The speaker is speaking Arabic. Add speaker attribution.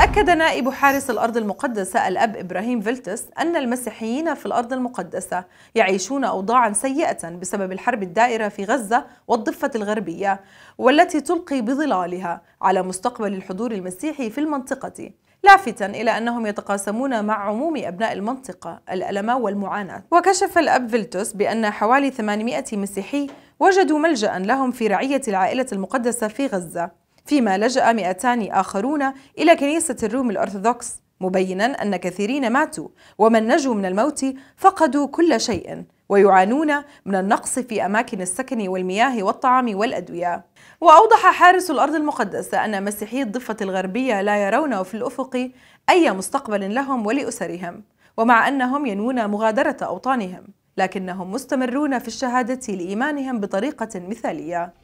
Speaker 1: أكد نائب حارس الأرض المقدسة الأب إبراهيم فيلتس أن المسيحيين في الأرض المقدسة يعيشون أوضاعا سيئة بسبب الحرب الدائرة في غزة والضفة الغربية والتي تلقي بظلالها على مستقبل الحضور المسيحي في المنطقة لافتا إلى أنهم يتقاسمون مع عموم أبناء المنطقة الألم والمعاناة وكشف الأب فيلتس بأن حوالي 800 مسيحي وجدوا ملجأ لهم في رعية العائلة المقدسة في غزة فيما لجأ 200 آخرون إلى كنيسة الروم الأرثوذكس مبينا أن كثيرين ماتوا ومن نجوا من الموت فقدوا كل شيء ويعانون من النقص في أماكن السكن والمياه والطعام والأدوية وأوضح حارس الأرض المقدسة أن مسيحي الضفة الغربية لا يرون في الأفق أي مستقبل لهم ولأسرهم ومع أنهم ينوون مغادرة أوطانهم لكنهم مستمرون في الشهادة لإيمانهم بطريقة مثالية